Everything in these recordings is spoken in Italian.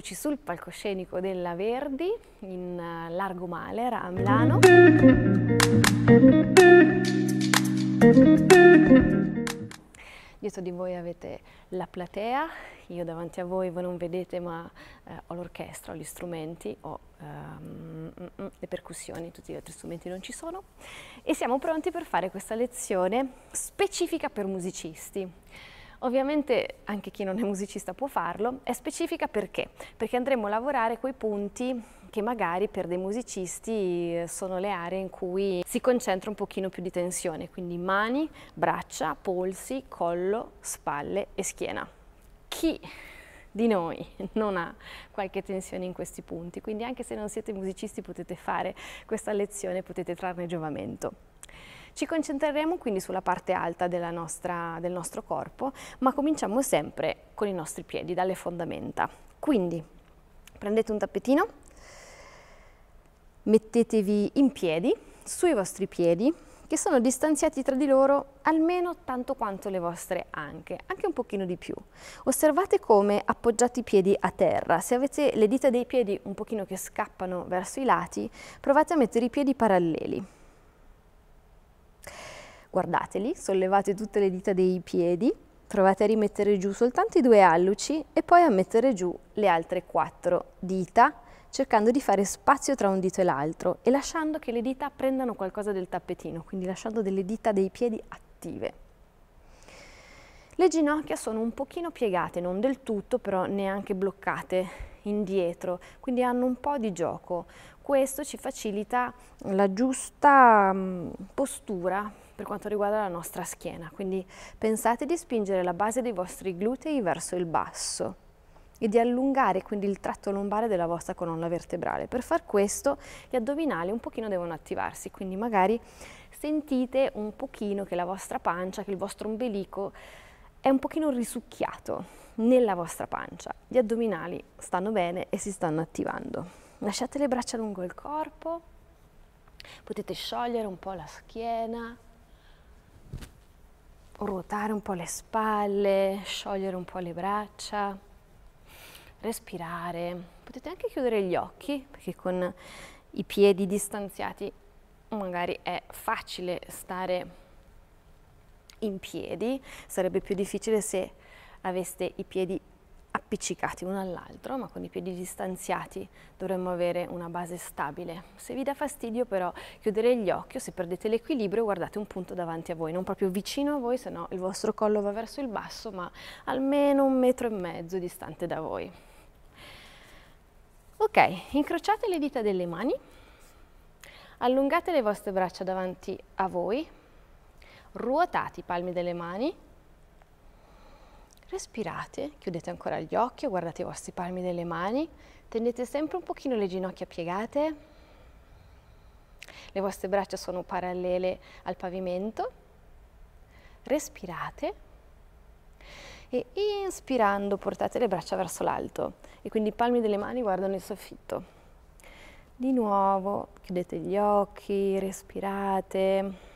Eccoci sul palcoscenico della Verdi in eh, Largo Maler a Milano. Dietro di voi avete la platea, io davanti a voi voi non vedete ma eh, ho l'orchestra, ho gli strumenti, ho ehm, mm, mm, le percussioni, tutti gli altri strumenti non ci sono e siamo pronti per fare questa lezione specifica per musicisti. Ovviamente anche chi non è musicista può farlo, è specifica perché? Perché andremo a lavorare quei punti che magari per dei musicisti eh, sono le aree in cui si concentra un pochino più di tensione, quindi mani, braccia, polsi, collo, spalle e schiena. Chi di noi non ha qualche tensione in questi punti, quindi anche se non siete musicisti potete fare questa lezione, potete trarne giovamento. Ci concentreremo quindi sulla parte alta nostra, del nostro corpo, ma cominciamo sempre con i nostri piedi, dalle fondamenta. Quindi prendete un tappetino, mettetevi in piedi, sui vostri piedi, che sono distanziati tra di loro almeno tanto quanto le vostre anche, anche un pochino di più. Osservate come appoggiate i piedi a terra, se avete le dita dei piedi un pochino che scappano verso i lati, provate a mettere i piedi paralleli Guardateli, sollevate tutte le dita dei piedi, provate a rimettere giù soltanto i due alluci e poi a mettere giù le altre quattro dita cercando di fare spazio tra un dito e l'altro e lasciando che le dita prendano qualcosa del tappetino, quindi lasciando delle dita dei piedi attive. Le ginocchia sono un pochino piegate, non del tutto, però neanche bloccate indietro, quindi hanno un po' di gioco. Questo ci facilita la giusta mm, postura per quanto riguarda la nostra schiena, quindi pensate di spingere la base dei vostri glutei verso il basso e di allungare quindi il tratto lombare della vostra colonna vertebrale. Per far questo gli addominali un pochino devono attivarsi, quindi magari sentite un pochino che la vostra pancia, che il vostro ombelico è un pochino risucchiato nella vostra pancia. Gli addominali stanno bene e si stanno attivando. Lasciate le braccia lungo il corpo, potete sciogliere un po' la schiena, ruotare un po' le spalle, sciogliere un po' le braccia, respirare. Potete anche chiudere gli occhi perché con i piedi distanziati magari è facile stare in piedi, sarebbe più difficile se aveste i piedi appiccicati uno all'altro, ma con i piedi distanziati dovremmo avere una base stabile. Se vi dà fastidio però chiudere gli occhi o se perdete l'equilibrio guardate un punto davanti a voi, non proprio vicino a voi, sennò il vostro collo va verso il basso, ma almeno un metro e mezzo distante da voi. Ok, incrociate le dita delle mani, allungate le vostre braccia davanti a voi, ruotate i palmi delle mani, respirate, chiudete ancora gli occhi, guardate i vostri palmi delle mani, tenete sempre un pochino le ginocchia piegate, le vostre braccia sono parallele al pavimento, respirate e inspirando portate le braccia verso l'alto e quindi i palmi delle mani guardano il soffitto. Di nuovo chiudete gli occhi, respirate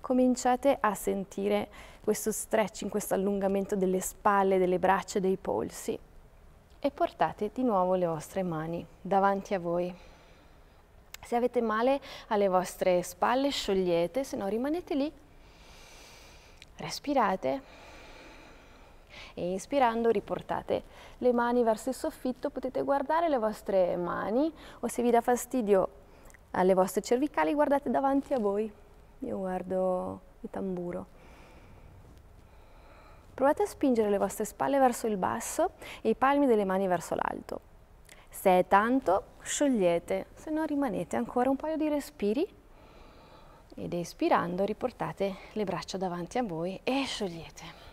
cominciate a sentire questo stretching, questo allungamento delle spalle, delle braccia, dei polsi e portate di nuovo le vostre mani davanti a voi. Se avete male alle vostre spalle sciogliete, se no rimanete lì, respirate e inspirando riportate le mani verso il soffitto, potete guardare le vostre mani o se vi dà fastidio alle vostre cervicali guardate davanti a voi io guardo il tamburo. Provate a spingere le vostre spalle verso il basso e i palmi delle mani verso l'alto. Se è tanto, sciogliete, se no rimanete ancora un paio di respiri ed espirando riportate le braccia davanti a voi e sciogliete.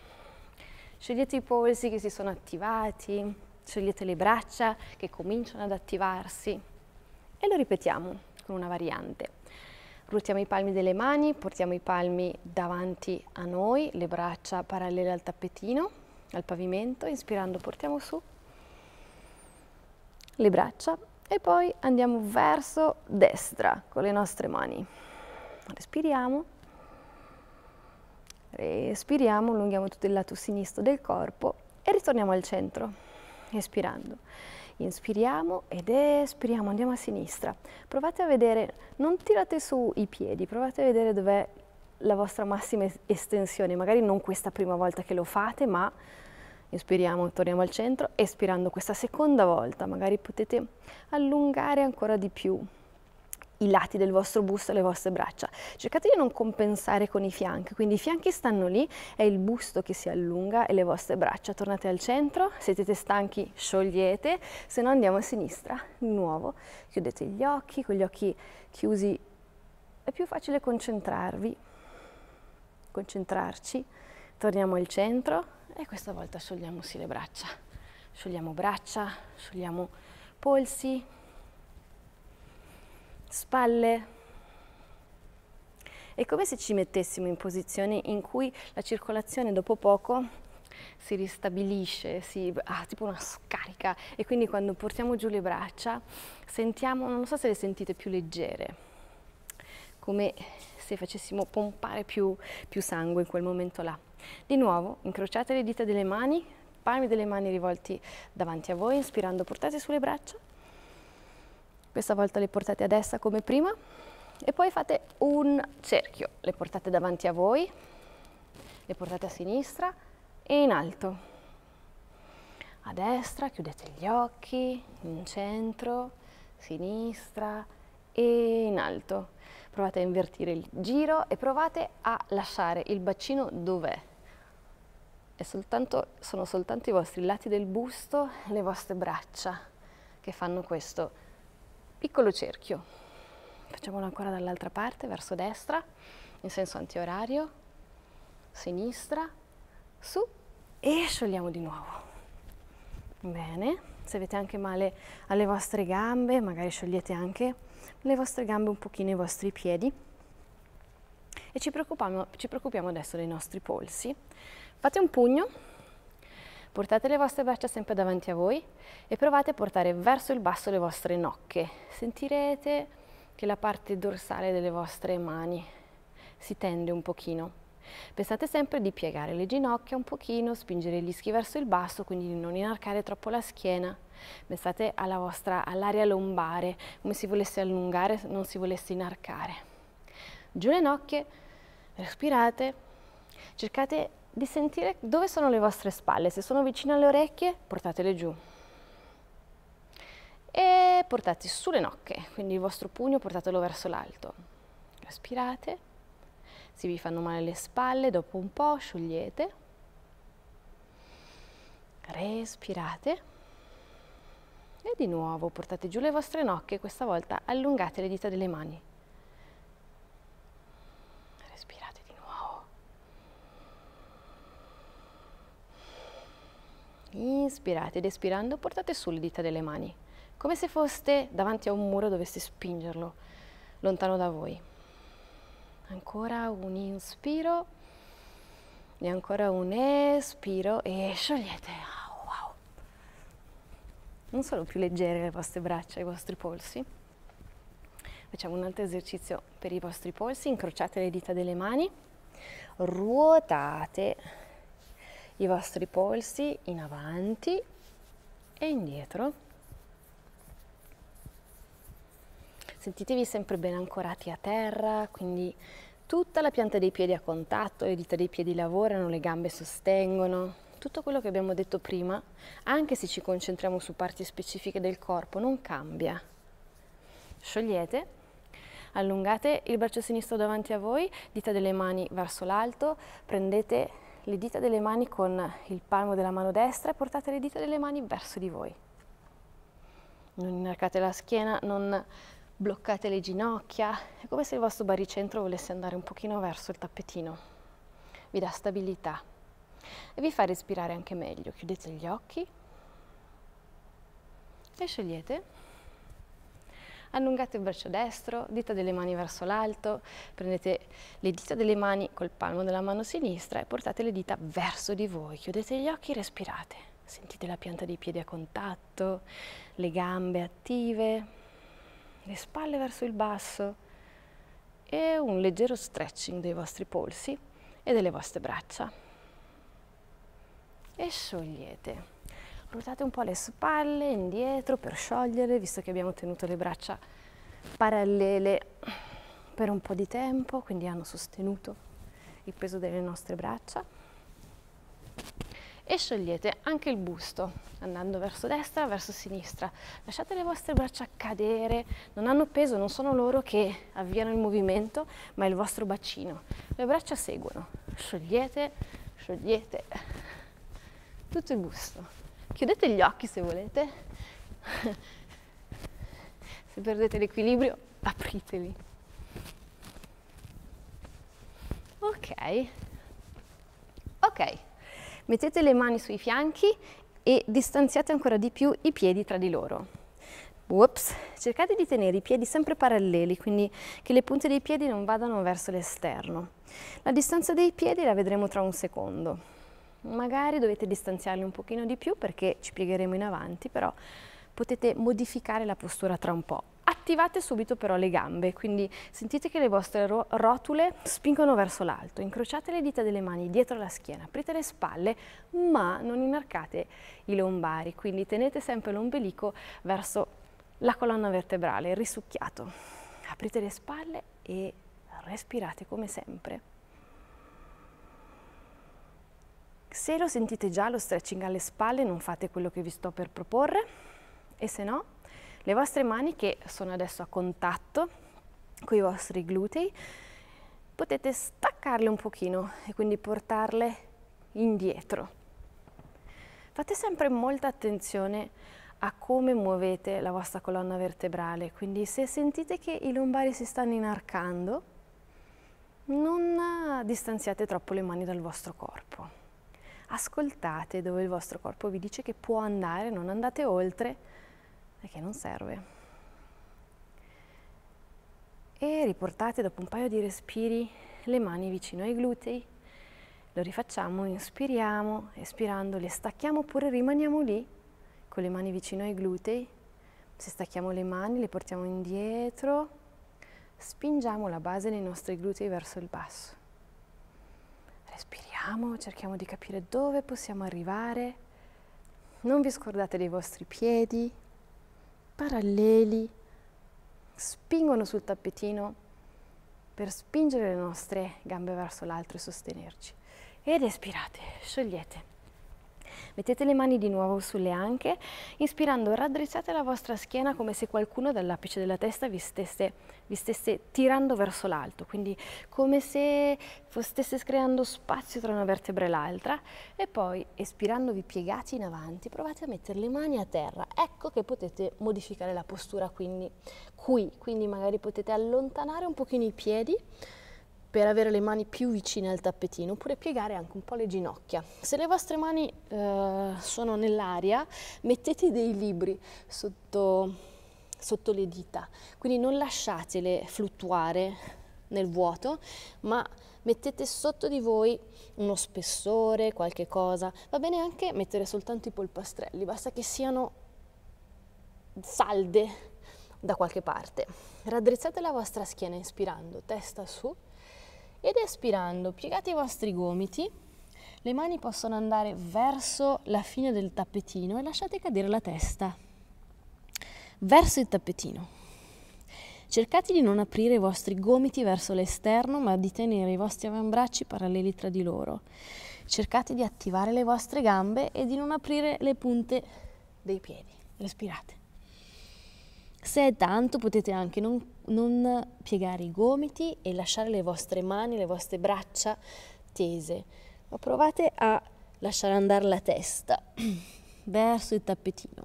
Sciogliete i polsi che si sono attivati, sciogliete le braccia che cominciano ad attivarsi e lo ripetiamo con una variante. Ruotiamo i palmi delle mani, portiamo i palmi davanti a noi, le braccia parallele al tappetino, al pavimento, inspirando portiamo su le braccia e poi andiamo verso destra con le nostre mani. Respiriamo, respiriamo, allunghiamo tutto il lato sinistro del corpo e ritorniamo al centro, espirando. Inspiriamo ed espiriamo, andiamo a sinistra. Provate a vedere, non tirate su i piedi, provate a vedere dov'è la vostra massima estensione, magari non questa prima volta che lo fate, ma inspiriamo, torniamo al centro, espirando questa seconda volta, magari potete allungare ancora di più i lati del vostro busto e le vostre braccia. Cercate di non compensare con i fianchi, quindi i fianchi stanno lì, è il busto che si allunga e le vostre braccia. Tornate al centro, se siete stanchi sciogliete, se no andiamo a sinistra, di nuovo, chiudete gli occhi, con gli occhi chiusi è più facile concentrarvi, concentrarci, torniamo al centro e questa volta sciogliamosi le braccia, sciogliamo braccia, sciogliamo polsi, spalle. È come se ci mettessimo in posizione in cui la circolazione dopo poco si ristabilisce, si, ah, tipo una scarica e quindi quando portiamo giù le braccia sentiamo, non so se le sentite più leggere, come se facessimo pompare più, più sangue in quel momento là. Di nuovo incrociate le dita delle mani, palmi delle mani rivolti davanti a voi, inspirando portate sulle braccia questa volta le portate a destra come prima e poi fate un cerchio, le portate davanti a voi, le portate a sinistra e in alto. A destra chiudete gli occhi, in centro, sinistra e in alto. Provate a invertire il giro e provate a lasciare il bacino dov'è. sono soltanto i vostri lati del busto, le vostre braccia che fanno questo piccolo cerchio, facciamolo ancora dall'altra parte, verso destra, in senso antiorario, sinistra, su e sciogliamo di nuovo. Bene, se avete anche male alle vostre gambe, magari sciogliete anche le vostre gambe un pochino, i vostri piedi. E ci preoccupiamo, ci preoccupiamo adesso dei nostri polsi. Fate un pugno Portate le vostre braccia sempre davanti a voi e provate a portare verso il basso le vostre nocche. Sentirete che la parte dorsale delle vostre mani si tende un pochino. Pensate sempre di piegare le ginocchia un pochino, spingere gli ischi verso il basso, quindi di non inarcare troppo la schiena. Pensate alla vostra, all'area lombare, come si volesse allungare, non si volesse inarcare. Giù le nocche, respirate, cercate di sentire dove sono le vostre spalle. Se sono vicine alle orecchie, portatele giù. E portate sulle nocche, quindi il vostro pugno portatelo verso l'alto. Respirate. Se vi fanno male le spalle, dopo un po' sciogliete. Respirate. E di nuovo portate giù le vostre nocche, questa volta allungate le dita delle mani. Inspirate ed espirando portate su le dita delle mani, come se foste davanti a un muro doveste spingerlo lontano da voi. Ancora un inspiro e ancora un espiro e sciogliete. Oh, wow. Non sono più leggere le vostre braccia, i vostri polsi. Facciamo un altro esercizio per i vostri polsi, incrociate le dita delle mani, ruotate i vostri polsi in avanti e indietro. Sentitevi sempre ben ancorati a terra, quindi tutta la pianta dei piedi a contatto, le dita dei piedi lavorano, le gambe sostengono. Tutto quello che abbiamo detto prima, anche se ci concentriamo su parti specifiche del corpo, non cambia. Sciogliete, allungate il braccio sinistro davanti a voi, dita delle mani verso l'alto, prendete le dita delle mani con il palmo della mano destra e portate le dita delle mani verso di voi. Non inarcate la schiena, non bloccate le ginocchia, è come se il vostro baricentro volesse andare un pochino verso il tappetino. Vi dà stabilità e vi fa respirare anche meglio. Chiudete gli occhi e scegliete allungate il braccio destro, dita delle mani verso l'alto, prendete le dita delle mani col palmo della mano sinistra e portate le dita verso di voi, chiudete gli occhi e respirate. Sentite la pianta dei piedi a contatto, le gambe attive, le spalle verso il basso e un leggero stretching dei vostri polsi e delle vostre braccia. E sciogliete. Ruotate un po' le spalle indietro per sciogliere, visto che abbiamo tenuto le braccia parallele per un po' di tempo, quindi hanno sostenuto il peso delle nostre braccia. E sciogliete anche il busto, andando verso destra, verso sinistra. Lasciate le vostre braccia cadere, non hanno peso, non sono loro che avviano il movimento, ma è il vostro bacino. Le braccia seguono. Sciogliete, sciogliete tutto il busto. Chiudete gli occhi se volete. se perdete l'equilibrio, apriteli. Ok. Ok. Mettete le mani sui fianchi e distanziate ancora di più i piedi tra di loro. Ups. Cercate di tenere i piedi sempre paralleli, quindi che le punte dei piedi non vadano verso l'esterno. La distanza dei piedi la vedremo tra un secondo magari dovete distanziarli un pochino di più perché ci piegheremo in avanti, però potete modificare la postura tra un po'. Attivate subito però le gambe, quindi sentite che le vostre ro rotule spingono verso l'alto, incrociate le dita delle mani dietro la schiena, aprite le spalle ma non inarcate i lombari, quindi tenete sempre l'ombelico verso la colonna vertebrale, risucchiato. Aprite le spalle e respirate come sempre. Se lo sentite già lo stretching alle spalle non fate quello che vi sto per proporre e se no le vostre mani che sono adesso a contatto con i vostri glutei potete staccarle un pochino e quindi portarle indietro. Fate sempre molta attenzione a come muovete la vostra colonna vertebrale, quindi se sentite che i lombari si stanno inarcando non distanziate troppo le mani dal vostro corpo ascoltate dove il vostro corpo vi dice che può andare, non andate oltre e che non serve. E riportate dopo un paio di respiri le mani vicino ai glutei, lo rifacciamo, inspiriamo, espirando, le stacchiamo oppure rimaniamo lì con le mani vicino ai glutei, se stacchiamo le mani le portiamo indietro, spingiamo la base dei nostri glutei verso il basso Respiriamo, cerchiamo di capire dove possiamo arrivare. Non vi scordate dei vostri piedi, paralleli, spingono sul tappetino per spingere le nostre gambe verso l'alto e sostenerci. Ed espirate, sciogliete. Mettete le mani di nuovo sulle anche, inspirando raddrizzate la vostra schiena come se qualcuno dall'apice della testa vi stesse, vi stesse tirando verso l'alto, quindi come se stesse creando spazio tra una vertebra e l'altra e poi espirandovi piegati in avanti provate a mettere le mani a terra. Ecco che potete modificare la postura quindi qui, quindi magari potete allontanare un pochino i piedi per avere le mani più vicine al tappetino, oppure piegare anche un po' le ginocchia. Se le vostre mani eh, sono nell'aria, mettete dei libri sotto, sotto le dita, quindi non lasciatele fluttuare nel vuoto, ma mettete sotto di voi uno spessore, qualche cosa. Va bene anche mettere soltanto i polpastrelli, basta che siano salde da qualche parte. Raddrizzate la vostra schiena inspirando, testa su ed espirando piegate i vostri gomiti, le mani possono andare verso la fine del tappetino e lasciate cadere la testa verso il tappetino. Cercate di non aprire i vostri gomiti verso l'esterno, ma di tenere i vostri avambracci paralleli tra di loro. Cercate di attivare le vostre gambe e di non aprire le punte dei piedi. Respirate. Se è tanto potete anche non, non piegare i gomiti e lasciare le vostre mani, le vostre braccia tese, ma provate a lasciare andare la testa verso il tappetino.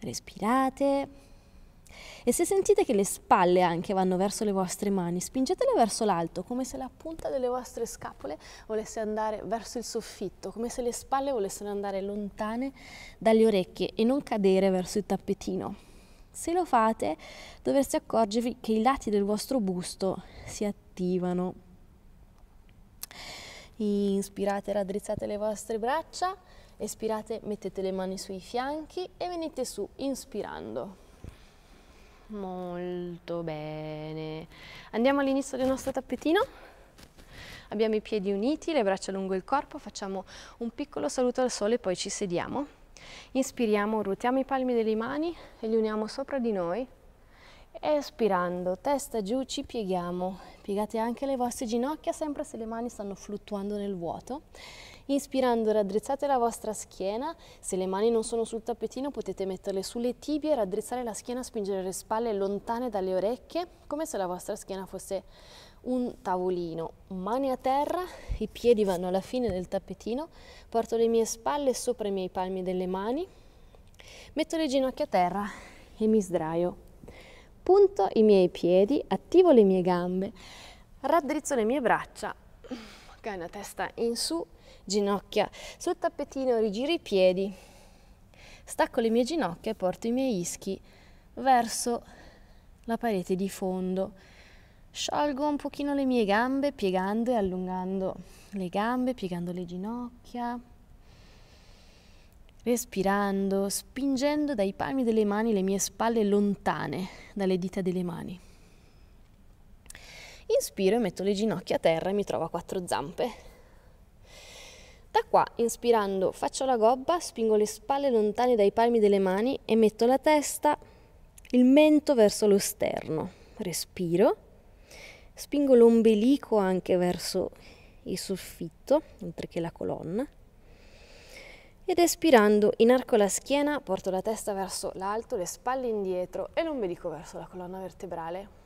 Respirate. E se sentite che le spalle anche vanno verso le vostre mani, spingetele verso l'alto, come se la punta delle vostre scapole volesse andare verso il soffitto, come se le spalle volessero andare lontane dalle orecchie e non cadere verso il tappetino. Se lo fate dovreste accorgervi che i lati del vostro busto si attivano. Inspirate, raddrizzate le vostre braccia, espirate, mettete le mani sui fianchi e venite su inspirando. Molto bene. Andiamo all'inizio del nostro tappetino. Abbiamo i piedi uniti, le braccia lungo il corpo, facciamo un piccolo saluto al sole e poi ci sediamo. Inspiriamo, ruotiamo i palmi delle mani e li uniamo sopra di noi. Espirando, testa giù, ci pieghiamo. Piegate anche le vostre ginocchia, sempre se le mani stanno fluttuando nel vuoto Inspirando raddrizzate la vostra schiena, se le mani non sono sul tappetino potete metterle sulle tibie, raddrizzare la schiena, spingere le spalle lontane dalle orecchie, come se la vostra schiena fosse un tavolino. Mani a terra, i piedi vanno alla fine del tappetino, porto le mie spalle sopra i miei palmi delle mani, metto le ginocchia a terra e mi sdraio. Punto i miei piedi, attivo le mie gambe, raddrizzo le mie braccia, ok, una testa in su ginocchia sul tappetino, rigiro i piedi, stacco le mie ginocchia e porto i miei ischi verso la parete di fondo. Sciolgo un pochino le mie gambe piegando e allungando le gambe, piegando le ginocchia, respirando, spingendo dai palmi delle mani le mie spalle lontane dalle dita delle mani. Inspiro e metto le ginocchia a terra e mi trovo a quattro zampe. Da qua, inspirando, faccio la gobba, spingo le spalle lontane dai palmi delle mani e metto la testa, il mento verso lo sterno. Respiro. Spingo l'ombelico anche verso il soffitto, oltre che la colonna. Ed espirando, inarco la schiena, porto la testa verso l'alto, le spalle indietro e l'ombelico verso la colonna vertebrale.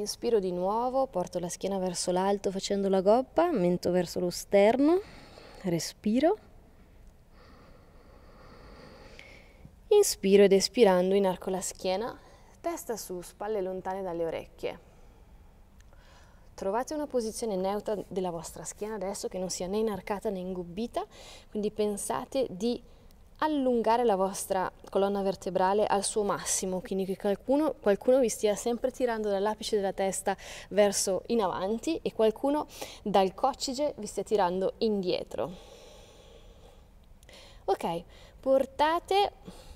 Inspiro di nuovo, porto la schiena verso l'alto facendo la goppa, mento verso lo sterno, respiro. Inspiro ed espirando inarco la schiena, testa su, spalle lontane dalle orecchie. Trovate una posizione neutra della vostra schiena adesso che non sia né inarcata né ingobbita, quindi pensate di allungare la vostra colonna vertebrale al suo massimo, quindi che qualcuno, qualcuno vi stia sempre tirando dall'apice della testa verso in avanti e qualcuno dal coccige vi stia tirando indietro. Ok, portate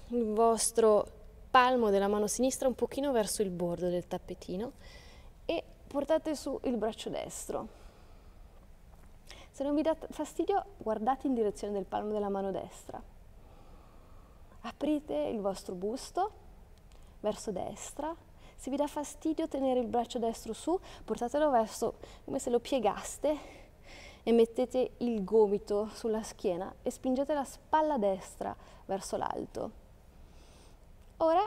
il vostro palmo della mano sinistra un pochino verso il bordo del tappetino e portate su il braccio destro. Se non vi dà fastidio, guardate in direzione del palmo della mano destra aprite il vostro busto verso destra. Se vi dà fastidio tenere il braccio destro su, portatelo verso come se lo piegaste e mettete il gomito sulla schiena e spingete la spalla destra verso l'alto. Ora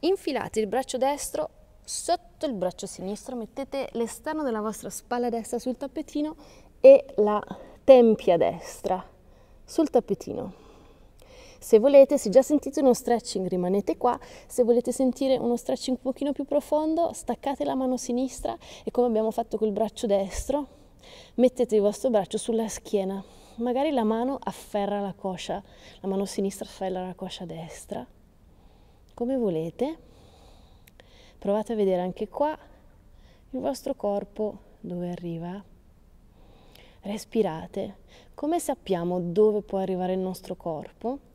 infilate il braccio destro sotto il braccio sinistro, mettete l'esterno della vostra spalla destra sul tappetino e la tempia destra sul tappetino. Se volete, se già sentite uno stretching rimanete qua, se volete sentire uno stretching un pochino più profondo staccate la mano sinistra e come abbiamo fatto col braccio destro mettete il vostro braccio sulla schiena. Magari la mano afferra la coscia, la mano sinistra afferra la coscia destra, come volete. Provate a vedere anche qua il vostro corpo dove arriva respirate. Come sappiamo dove può arrivare il nostro corpo?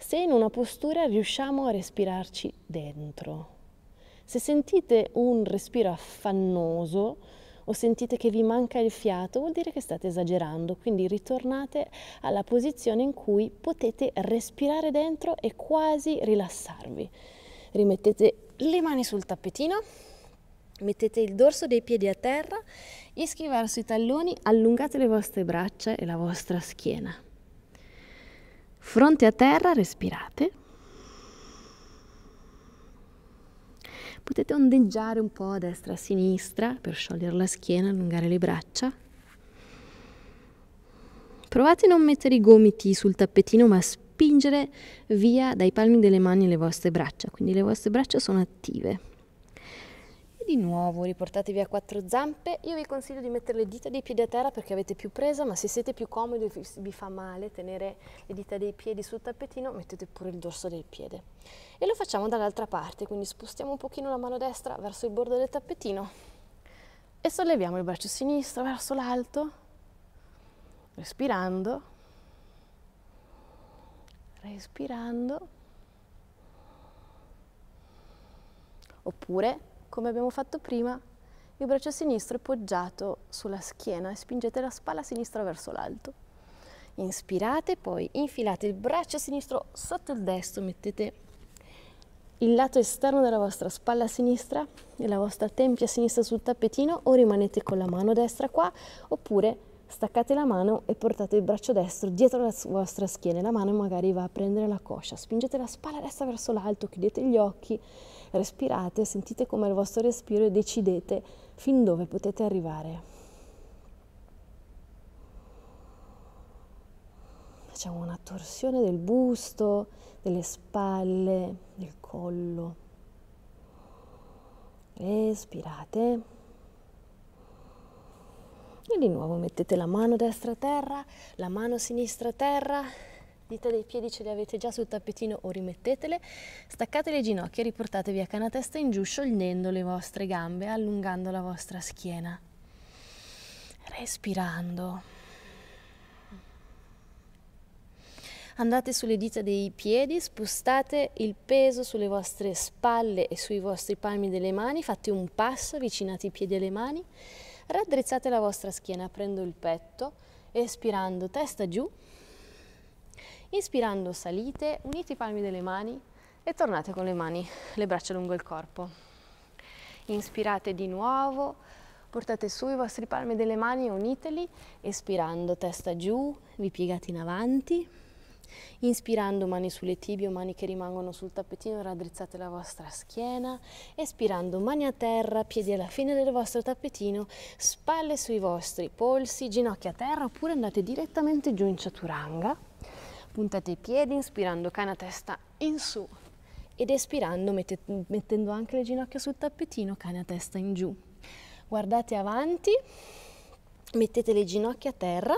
se in una postura riusciamo a respirarci dentro. Se sentite un respiro affannoso o sentite che vi manca il fiato, vuol dire che state esagerando, quindi ritornate alla posizione in cui potete respirare dentro e quasi rilassarvi. Rimettete le mani sul tappetino, mettete il dorso dei piedi a terra, ischi verso i talloni, allungate le vostre braccia e la vostra schiena. Fronte a terra, respirate. Potete ondeggiare un po' a destra e a sinistra per sciogliere la schiena, allungare le braccia. Provate a non mettere i gomiti sul tappetino, ma a spingere via dai palmi delle mani le vostre braccia, quindi le vostre braccia sono attive di nuovo, riportatevi a quattro zampe. Io vi consiglio di mettere le dita dei piedi a terra perché avete più presa, ma se siete più comodi e vi fa male tenere le dita dei piedi sul tappetino, mettete pure il dorso del piede. E lo facciamo dall'altra parte, quindi spostiamo un pochino la mano destra verso il bordo del tappetino e solleviamo il braccio sinistro verso l'alto, respirando, respirando. Oppure come abbiamo fatto prima, il braccio sinistro è poggiato sulla schiena e spingete la spalla sinistra verso l'alto. Inspirate, poi infilate il braccio sinistro sotto il destro, mettete il lato esterno della vostra spalla sinistra e la vostra tempia sinistra sul tappetino o rimanete con la mano destra qua oppure staccate la mano e portate il braccio destro dietro la vostra schiena e la mano magari va a prendere la coscia. Spingete la spalla destra verso l'alto, chiudete gli occhi respirate, sentite come il vostro respiro e decidete fin dove potete arrivare. Facciamo una torsione del busto, delle spalle, del collo. Respirate. E di nuovo mettete la mano destra a terra, la mano sinistra a terra dita dei piedi ce le avete già sul tappetino o rimettetele, staccate le ginocchia e riportatevi a canatesta in giù sciogliendo le vostre gambe, allungando la vostra schiena, respirando. Andate sulle dita dei piedi, spostate il peso sulle vostre spalle e sui vostri palmi delle mani, fate un passo, avvicinate i piedi alle mani, raddrizzate la vostra schiena aprendo il petto, espirando testa giù Inspirando salite, unite i palmi delle mani e tornate con le mani, le braccia lungo il corpo. Inspirate di nuovo, portate su i vostri palmi delle mani e uniteli, espirando testa giù, vi piegate in avanti. Inspirando mani sulle tibie o mani che rimangono sul tappetino, raddrizzate la vostra schiena. Espirando mani a terra, piedi alla fine del vostro tappetino, spalle sui vostri polsi, ginocchia a terra oppure andate direttamente giù in chaturanga. Puntate i piedi, inspirando cane a testa in su ed espirando mette, mettendo anche le ginocchia sul tappetino, cane a testa in giù. Guardate avanti, mettete le ginocchia a terra,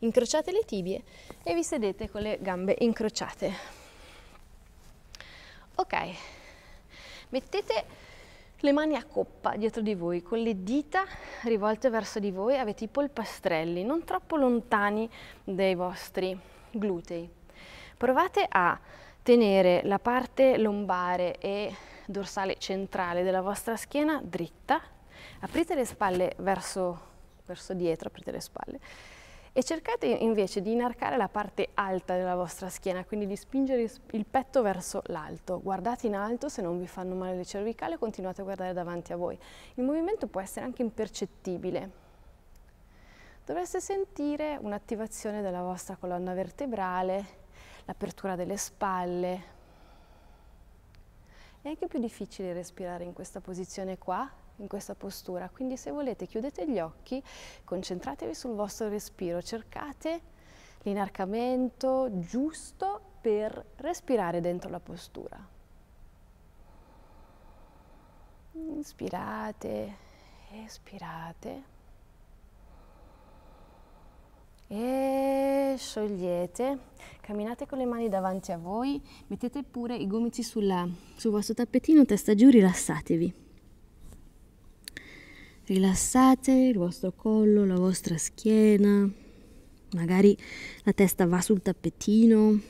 incrociate le tibie e vi sedete con le gambe incrociate. Ok, mettete le mani a coppa dietro di voi, con le dita rivolte verso di voi, avete i polpastrelli non troppo lontani dai vostri glutei. Provate a tenere la parte lombare e dorsale centrale della vostra schiena dritta, aprite le spalle verso, verso dietro, aprite le spalle, e cercate invece di inarcare la parte alta della vostra schiena, quindi di spingere il petto verso l'alto. Guardate in alto, se non vi fanno male le cervicali continuate a guardare davanti a voi. Il movimento può essere anche impercettibile, dovreste sentire un'attivazione della vostra colonna vertebrale, l'apertura delle spalle. È anche più difficile respirare in questa posizione qua, in questa postura, quindi se volete chiudete gli occhi, concentratevi sul vostro respiro, cercate l'inarcamento giusto per respirare dentro la postura. Inspirate, espirate. Alzate, sciogliete, camminate con le mani davanti a voi, mettete pure i gomiti sulla, sul vostro tappetino, testa giù, rilassatevi. Rilassate il vostro collo, la vostra schiena, magari la testa va sul tappetino.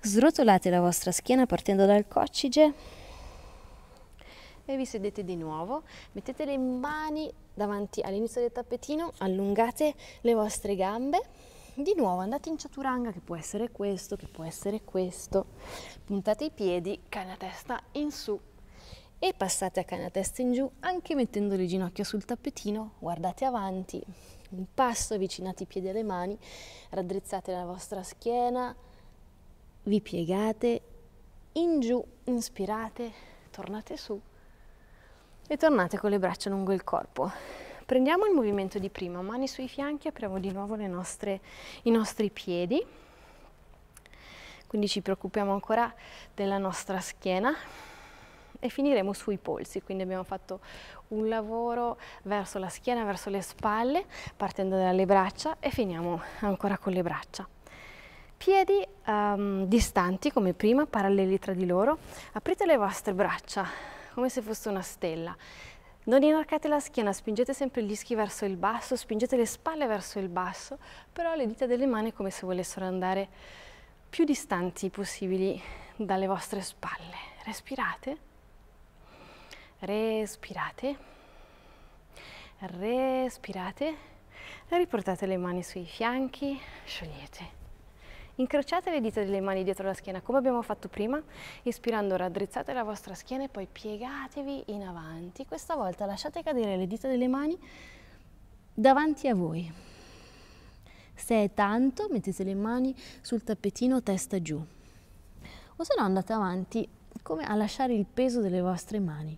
Srotolate la vostra schiena partendo dal coccige e vi sedete di nuovo, mettete le mani davanti all'inizio del tappetino, allungate le vostre gambe, di nuovo andate in chaturanga che può essere questo, che può essere questo, puntate i piedi, canna testa in su e passate a canna testa in giù anche mettendo le ginocchia sul tappetino, guardate avanti, un passo, avvicinate i piedi alle mani, raddrizzate la vostra schiena, vi piegate in giù, inspirate, tornate su tornate con le braccia lungo il corpo. Prendiamo il movimento di prima, mani sui fianchi, apriamo di nuovo nostre, i nostri piedi. Quindi ci preoccupiamo ancora della nostra schiena e finiremo sui polsi, quindi abbiamo fatto un lavoro verso la schiena, verso le spalle, partendo dalle braccia e finiamo ancora con le braccia piedi um, distanti come prima, paralleli tra di loro, aprite le vostre braccia come se fosse una stella. Non inarcate la schiena, spingete sempre gli ischi verso il basso, spingete le spalle verso il basso, però le dita delle mani come se volessero andare più distanti possibili dalle vostre spalle. Respirate, respirate, respirate, riportate le mani sui fianchi, sciogliete. Incrociate le dita delle mani dietro la schiena come abbiamo fatto prima, ispirando raddrizzate la vostra schiena e poi piegatevi in avanti. Questa volta lasciate cadere le dita delle mani davanti a voi. Se è tanto mettete le mani sul tappetino testa giù o se no andate avanti come a lasciare il peso delle vostre mani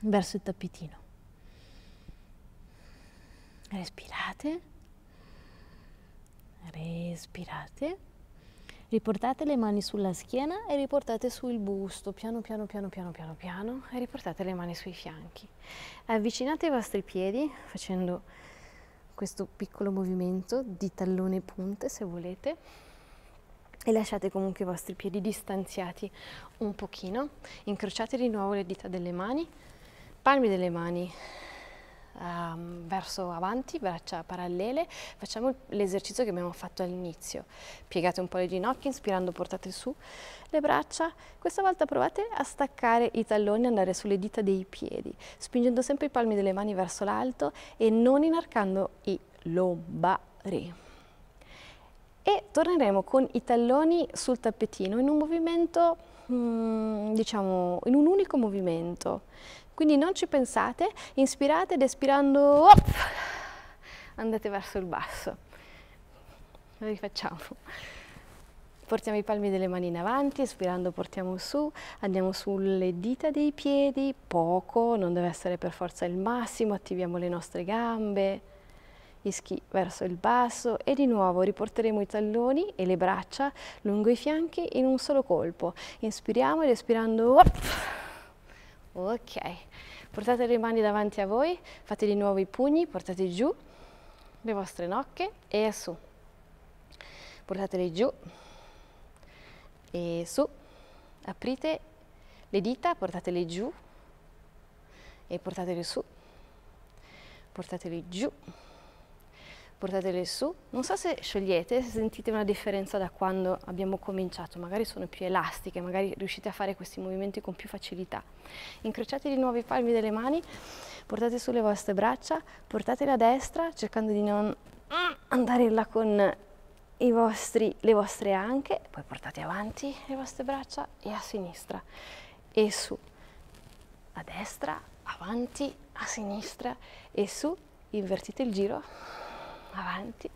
verso il tappetino. Respirate respirate, riportate le mani sulla schiena e riportate sul busto, piano piano piano piano piano piano e riportate le mani sui fianchi. Avvicinate i vostri piedi facendo questo piccolo movimento di tallone punte se volete e lasciate comunque i vostri piedi distanziati un pochino, incrociate di nuovo le dita delle mani, palmi delle mani um, verso avanti, braccia parallele, facciamo l'esercizio che abbiamo fatto all'inizio. Piegate un po' le ginocchia, inspirando portate su le braccia. Questa volta provate a staccare i talloni andare sulle dita dei piedi, spingendo sempre i palmi delle mani verso l'alto e non inarcando i lombari e torneremo con i talloni sul tappetino in un movimento, mm, diciamo, in un unico movimento. Quindi non ci pensate, inspirate ed espirando op, andate verso il basso. Lo rifacciamo. Portiamo i palmi delle mani in avanti, espirando portiamo su, andiamo sulle dita dei piedi, poco, non deve essere per forza il massimo, attiviamo le nostre gambe, ischi verso il basso e di nuovo riporteremo i talloni e le braccia lungo i fianchi in un solo colpo. Inspiriamo ed espirando. Op! Ok, portate le mani davanti a voi, fate di nuovo i pugni, portate giù le vostre nocche e su. Portatele giù e su. Aprite le dita, portatele giù e portatele su. Portatele giù portatele su. Non so se sciogliete, se sentite una differenza da quando abbiamo cominciato, magari sono più elastiche, magari riuscite a fare questi movimenti con più facilità. Incrociate di nuovo i palmi delle mani, portate sulle vostre braccia, portatele a destra cercando di non andare là con vostri, le vostre anche, poi portate avanti le vostre braccia e a sinistra e su, a destra, avanti, a sinistra e su, invertite il giro avanti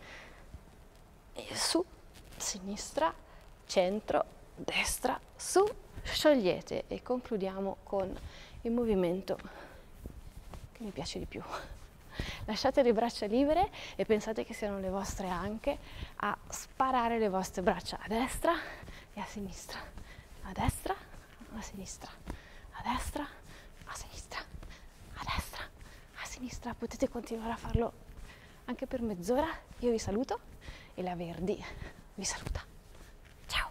e su, sinistra, centro, destra, su, sciogliete e concludiamo con il movimento che mi piace di più. Lasciate le braccia libere e pensate che siano le vostre anche a sparare le vostre braccia a destra e a sinistra, a destra, a sinistra, a destra, a sinistra, a destra, a sinistra. Potete continuare a farlo anche per mezz'ora io vi saluto e la Verdi vi saluta. Ciao!